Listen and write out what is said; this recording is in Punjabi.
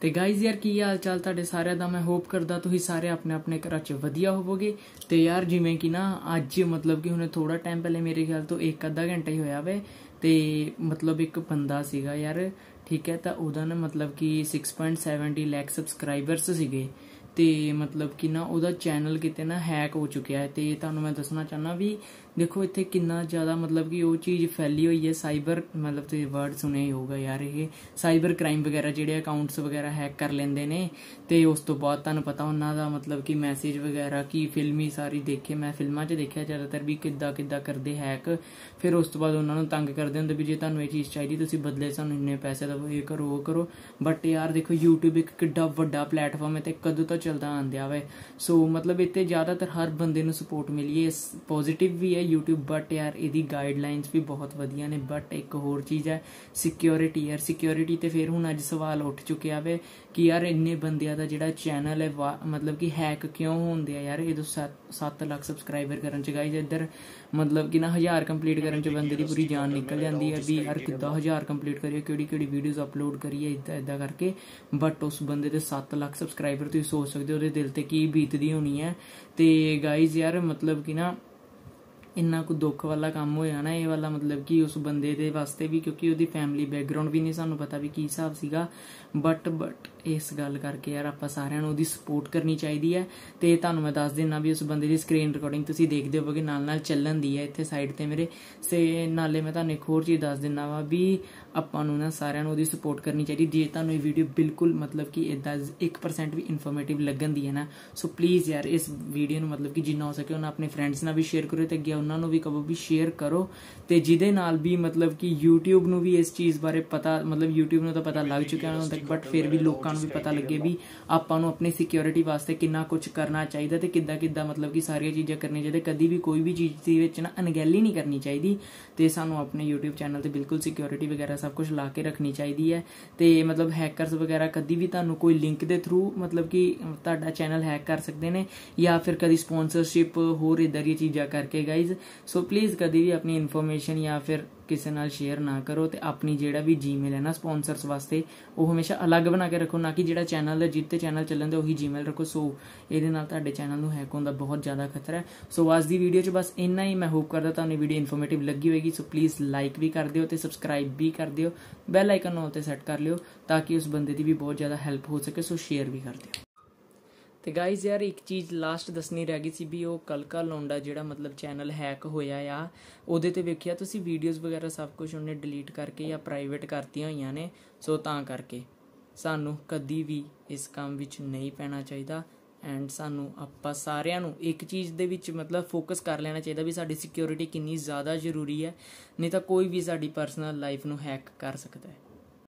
ਤੇ ਗਾਇਜ਼ ਯਾਰ ਕੀ ਹਾਲ ਚਾਲ ਤੁਹਾਡੇ ਸਾਰਿਆਂ ਦਾ ਮੈਂ ਹੋਪ ਕਰਦਾ ਤੁਸੀਂ ਸਾਰੇ ਆਪਣੇ ਆਪਣੇ ਘਰਾਂ 'ਚ ਵਧੀਆ ਹੋਵੋਗੇ ਤੇ ਯਾਰ ਜਿਵੇਂ ਕਿ ਨਾ ਅੱਜ ਮਤਲਬ ਕਿ ਹੁਣੇ ਥੋੜਾ ਟਾਈਮ ਪਹਿਲੇ ਮੇਰੇ ਖਿਆਲ ਤੋਂ ਇੱਕ ਅੱਧਾ ਘੰਟਾ ਹੀ ਹੋਇਆ ਵੇ ਤੇ ਮਤਲਬ ਇੱਕ ਬੰਦਾ ਸੀਗਾ ਯਾਰ ਠੀਕ ਹੈ ਤਾਂ ਉਹਦਾ ਨਾ ਮਤਲਬ ਕਿ 6.70 ਲੱਖ ਸਬਸਕ੍ਰਾਈਬਰਸ ਸੀਗੇ ਤੇ ਮਤਲਬ ਕਿ ਨਾ ਉਹਦਾ ਚੈਨਲ ਕਿਤੇ ਨਾ ਹੈਕ ਹੋ ਚੁੱਕਿਆ ਹੈ ਤੇ ਤੁਹਾਨੂੰ ਮੈਂ ਦੱਸਣਾ ਚਾਹਨਾ ਵੀ ਦੇਖੋ ਇੱਥੇ ਕਿੰਨਾ ਜ਼ਿਆਦਾ ਮਤਲਬ ਕਿ ਉਹ ਚੀਜ਼ ਫੈਲੀ ਹੋਈ ਹੈ ਸਾਈਬਰ ਮਤਲਬ ਤੁਸੀਂ ਵਰਡ ਸੁਣਿਆ ਹੀ ਹੋਗਾ ਯਾਰ ਇਹ ਸਾਈਬਰ ਕ੍ਰਾਈਮ ਵਗੈਰਾ ਜਿਹੜੇ ਅਕਾਊਂਟਸ ਵਗੈਰਾ ਹੈਕ ਕਰ ਲੈਂਦੇ ਨੇ ਤੇ ਉਸ ਤੋਂ ਬਾਅਦ ਤੁਹਾਨੂੰ ਪਤਾ ਉਹਨਾਂ ਦਾ ਮਤਲਬ ਕਿ ਮੈਸੇਜ ਵਗੈਰਾ ਕੀ ਫਿਲਮੀ ਸਾਰੀ ਦੇਖੇ ਮੈਂ ਫਿਲਮਾਂ 'ਚ ਦੇਖਿਆ ਜ਼ਿਆਦਾਤਰ ਵੀ ਕਿੱਦਾਂ ਕਿੱਦਾਂ ਕਰਦੇ ਹੈਕ ਫਿਰ ਉਸ ਤੋਂ ਬਾਅਦ ਉਹਨਾਂ ਨੂੰ ਤੰਗ ਕਰਦੇ ਹੁੰਦੇ ਵੀ ਜੇ ਤੁਹਾਨੂੰ ਇਹ ਚੀਜ਼ ਚਾਹੀਦੀ ਤੁਸੀਂ ਬਦਲੇ ਸਾਨੂੰ ਇੰਨੇ ਪੈਸੇ ਦਿਓ ਇਹ ਕਰੋ ਉਹ ਕਰੋ ਬਟ ਯਾਰ ਦੇਖੋ YouTube ਇੱਕ ਕਿੱਡਾ ਵੱਡਾ ਪਲੇਟਫਾਰਮ ਹੈ ਤੇ ਕਦੋਂ ਤੋਂ ਚੱਲਦਾ ਆਂਦਿਆ ਵੇ ਸੋ ਮਤਲਬ ਇੱਥੇ ਜ਼ਿਆਦਾਤਰ ਹਰ ਬੰਦੇ ਨੂੰ ਸਪੋਰਟ ਮਿਲੀ ਹੈ ਪੋਜ਼ਿਟਿਵ ਵੀ ਹੈ YouTube ਬਟ ਯਾਰ ਇਹਦੀ ਗਾਈਡਲਾਈਨਸ ਵੀ ਬਹੁਤ ਵਧੀਆ ਨੇ ਬਟ ਇੱਕ ਹੋਰ ਚੀਜ਼ ਹੈ ਸਿਕਿਉਰਿਟੀ ਯਾਰ ਸਿਕਿਉਰਿਟੀ ਤੇ ਫਿਰ ਹੁਣ ਅੱਜ ਸਵਾਲ ਉੱਠ ਚੁੱਕਿਆ ਵੇ ਕਿ ਯਾਰ ਇੰਨੇ ਬੰਦਿਆਂ ਦਾ ਜਿਹੜਾ ਚੈਨਲ ਹੈ ਮਤਲਬ ਕਿ ਹੈਕ ਕਿਉਂ ਹੁੰਦੇ ਆ ਯਾਰ ਇਹ 7 ਲੱਖ ਸਬਸਕ੍ਰਾਈਬਰ ਕਰਨ ਚ ਗਾਈਜ਼ ਇੱਧਰ ਮਤਲਬ ਕਿ ਨਾ 1000 ਕੰਪਲੀਟ ਕਰਨ ਚ ਬੰਦੇ ਦੀ ਪੂਰੀ ਜਾਨ ਨਿਕਲ ਜਾਂਦੀ ਹੈ ਵੀ ਯਾਰ ਕਿੱਦਾਂ 1000 ਕੰਪਲੀਟ ਕਰੀਏ ਕਿਹੜੀ ਕਿਹੜੀ ਵੀਡੀਓਜ਼ ਅਪਲੋਡ ਕਰੀਏ ਇਦਾਂ ਇਦਾਂ ਕਰਕੇ ਬਟ ਉਸ ਬੰਦੇ ਦੇ 7 ਲੱਖ ਸਬਸਕ੍ਰਾਈਬਰ ਤੁਸੀਂ ਸੋਚ ਸਕਦੇ ਹੋ ਉਹਦੇ ਦਿਲ ਤੇ ਕੀ ਬੀਤਦੀ ਹੋਣੀ ਹੈ ਤੇ ਗਾਈਜ਼ ਯਾਰ ਮਤਲਬ ਕਿ ਨਾ ਇੰਨਾ ਕੋ ਦੁੱਖ ਵਾਲਾ ਕੰਮ ਹੋਇਆ ਨਾ ਇਹ ਵਾਲਾ ਮਤਲਬ ਕਿ ਉਸ ਬੰਦੇ ਦੇ ਵਾਸਤੇ ਵੀ ਕਿਉਂਕਿ ਉਹਦੀ ਫੈਮਿਲੀ ਬੈਕਗ੍ਰਾਉਂਡ ਵੀ ਨਹੀਂ ਸਾਨੂੰ ਪਤਾ ਵੀ ਕੀ ਹਿਸਾਬ ਸੀਗਾ ਬਟ ਬਟ ਇਸ ਗੱਲ ਕਰਕੇ ਯਾਰ ਆਪਾਂ ਸਾਰਿਆਂ ਨੂੰ ਉਹਦੀ ਸਪੋਰਟ ਕਰਨੀ ਚਾਹੀਦੀ ਹੈ ਤੇ ਤੁਹਾਨੂੰ ਮੈਂ ਦੱਸ ਦਿੰਨਾ ਵੀ ਉਸ ਬੰਦੇ ਦੀ ਸਕਰੀਨ ਰਿਕਾਰਡਿੰਗ ਤੁਸੀਂ ਦੇਖਦੇ ਹੋਵੋਗੇ ਨਾਲ ਨਾਲ ਚੱਲਣ ਦੀ ਹੈ ਇੱਥੇ ਸਾਈਡ ਤੇ ਮੇਰੇ ਸੇ ਨਾਲੇ ਮੈਂ ਤੁਹਾਨੂੰ ਇੱਕ ਹੋਰ ਚੀਜ਼ ਦੱਸ ਦਿੰਨਾ ਵਾ ਵੀ ਆਪਾਂ ਨੂੰ ਨਾ ਸਾਰਿਆਂ ਨੂੰ ਉਹਦੀ ਸਪੋਰਟ ਕਰਨੀ ਚਾਹੀਦੀ ਜੇ ਤੁਹਾਨੂੰ ਇਹ ਵੀਡੀਓ ਬਿਲਕੁਲ ਮਤਲਬ ਕਿ ਇਦਾਂ 1% ਵੀ ਇਨਫੋਰਮੇਟਿਵ ਲੱਗਣ ਦੀ ਹੈ ਨਾ ਸੋ ਪਲੀਜ਼ ਯਾਰ ਇਸ ਵੀਡੀਓ ਨੂੰ ਮਤਲਬ ਕਿ ਜਿੰਨਾ ਹੋ ਸਕੇ ਉਹਨਾਂ ਆਪਣੇ ਫਰੈਂਡਸ ਨਾਲ ਵੀ ਸ਼ੇਅਰ ਕਰੋ ਤੇ ਅੱਗੇ ਉਹਨਾਂ ਨੂੰ ਵੀ ਕਹੋ ਵੀ ਸ਼ੇਅਰ ਕਰੋ ਤੇ ਜਿਹਦੇ ਨਾਲ ਵੀ ਮਤਲਬ ਕਿ YouTube ਨੂੰ ਵੀ ਇਸ ਚੀਜ਼ ਬਾਰੇ ਪਤਾ ਮਤਲਬ YouTube ਨੂੰ ਤਾਂ ਪਤਾ ਲੱਗ ਚੁੱਕਿਆ ਹੁਣ ਤੱਕ ਬਟ ਫਿਰ ਵੀ ਲੋਕ ਲੋਕਾਂ ਨੂੰ ਵੀ ਪਤਾ ਲੱਗੇ ਵੀ ਆਪਾਂ ਨੂੰ ਆਪਣੀ ਸਿਕਿਉਰਿਟੀ ਵਾਸਤੇ ਕਿੰਨਾ ਕੁਝ ਕਰਨਾ ਚਾਹੀਦਾ ਤੇ ਕਿੱਦਾਂ ਕਿੱਦਾਂ ਮਤਲਬ ਕਿ ਸਾਰੀਆਂ ਚੀਜ਼ਾਂ ਕਰਨੀਆਂ ਚਾਹੀਦੀਆਂ ਕਦੀ ਵੀ ਕੋਈ ਵੀ ਚੀਜ਼ ਦੇ ਵਿੱਚ ਨਾ ਅਣਗਹਿਲੀ ਨਹੀਂ ਕਰਨੀ ਚਾਹੀਦੀ ਤੇ ਸਾਨੂੰ ਆਪਣੇ YouTube ਚੈਨਲ ਤੇ ਬਿਲਕੁਲ ਸਿਕਿਉਰਿਟੀ ਵਗੈਰਾ ਸਭ ਕੁਝ ਲਾ ਕੇ ਰੱਖਣੀ ਚਾਹੀਦੀ ਹੈ ਤੇ ਮਤਲਬ ਹੈਕਰਸ ਵਗੈਰਾ ਕਦੀ ਵੀ ਤੁਹਾਨੂੰ ਕੋਈ ਲਿੰਕ ਦੇ ਥਰੂ ਮਤਲਬ ਕਿ ਤੁਹਾਡਾ ਚੈਨਲ ਹੈਕ ਕਰ ਸਕਦੇ ਨੇ ਜਾਂ ਫਿਰ ਕਦੀ ਸਪਾਂਸਰਸ਼ਿਪ ਹੋਰ ਇਦਾਂ ਦੀਆਂ ਚੀਜ਼ਾਂ ਕਰਕੇ ਗਾਇਜ਼ ਸੋ ਪਲੀਜ਼ ਕਦੀ ਵੀ ਆਪਣੀ ਇਨਫੋਰਮੇਸ਼ਨ ਜਾਂ ਫਿਰ ਕਿਸੇ ਨਾਲ ਸ਼ੇਅਰ ਨਾ ਕਰੋ ਤੇ ਆਪਣੀ ਜਿਹੜਾ ਵੀ ਜੀਮੇਲ ਹੈ ਨਾ ਸਪਾਂਸਰਸ ਵਾਸਤੇ ਉਹ ਹਮੇਸ਼ਾ ਅਲੱਗ ਬਣਾ ਕੇ ਰੱਖੋ ਨਾ ਕਿ ਜਿਹੜਾ ਚੈਨਲ ਹੈ ਜਿੱਤੇ ਚੈਨਲ ਚੱਲਣ ਦੇ ਉਹੀ ਜੀਮੇਲ ਰੱਖੋ ਸੋ ਇਹਦੇ ਨਾਲ ਤੁਹਾਡੇ ਚੈਨਲ ਨੂੰ ਹੈਕ ਹੋਣ ਦਾ ਬਹੁਤ ਜ਼ਿਆਦਾ ਖਤਰਾ ਹੈ ਸੋ ਅੱਜ ਦੀ ਵੀਡੀਓ 'ਚ ਬਸ ਇੰਨਾ ਹੀ ਮੈਂ ਹੋਪ ਕਰਦਾ ਤੁਹਾਨੂੰ ਵੀਡੀਓ ਇਨਫੋਰਮੇਟਿਵ ਲੱਗੀ ਹੋਵੇਗੀ ਸੋ ਪਲੀਜ਼ ਲਾਈਕ ਵੀ ਕਰ ਦਿਓ ਤੇ ਸਬਸਕ੍ਰਾਈਬ ਵੀ ਕਰ ਦਿਓ ਬੈਲ ਆਈਕਨ ਨੂੰ ਉੱਤੇ ਸੈੱਟ ਕਰ ਲਿਓ ਤਾਂ ਕਿ ਉਸ ਬੰਦੇ ਦੀ ਵੀ ਬਹੁਤ ਜ਼ਿਆਦਾ ਹੈਲਪ ਹੋ ਸਕੇ ਸੋ ਸ਼ੇਅਰ ਵੀ ਕਰ ਦਿਓ ਤੇ ਗਾਇਜ਼ ਯਾਰ ਇੱਕ ਚੀਜ਼ ਲਾਸਟ ਦੱਸਣੀ ਰਹਿ ਗਈ ਸੀ ਵੀ ਉਹ ਕਲਕਾ ਲੋਂਡਾ ਜਿਹੜਾ ਮਤਲਬ ਚੈਨਲ ਹੈਕ ਹੋਇਆ ਆ ਉਹਦੇ ਤੇ ਵੇਖਿਆ ਤੁਸੀਂ ਵੀਡੀਓਜ਼ ਵਗੈਰਾ ਸਭ ਕੁਝ ਉਹਨੇ ਡਿਲੀਟ ਕਰਕੇ ਜਾਂ ਪ੍ਰਾਈਵੇਟ ਕਰਤੀਆਂ ਹੋਈਆਂ ਨੇ ਸੋ ਤਾਂ ਕਰਕੇ ਸਾਨੂੰ ਕਦੀ ਵੀ ਇਸ ਕੰਮ ਵਿੱਚ ਨਹੀਂ ਪੈਣਾ ਚਾਹੀਦਾ ਐਂਡ ਸਾਨੂੰ ਆਪਾਂ ਸਾਰਿਆਂ ਨੂੰ ਇੱਕ ਚੀਜ਼ ਦੇ ਵਿੱਚ ਮਤਲਬ ਫੋਕਸ ਕਰ ਲੈਣਾ ਚਾਹੀਦਾ ਵੀ ਸਾਡੀ ਸਿਕਿਉਰਿਟੀ ਕਿੰਨੀ ਜ਼ਿਆਦਾ ਜ਼ਰੂਰੀ ਹੈ ਨਹੀਂ ਤਾਂ ਕੋਈ ਵੀ ਸਾਡੀ ਪਰਸਨਲ ਲਾਈਫ ਨੂੰ ਹੈਕ ਕਰ ਸਕਦਾ ਹੈ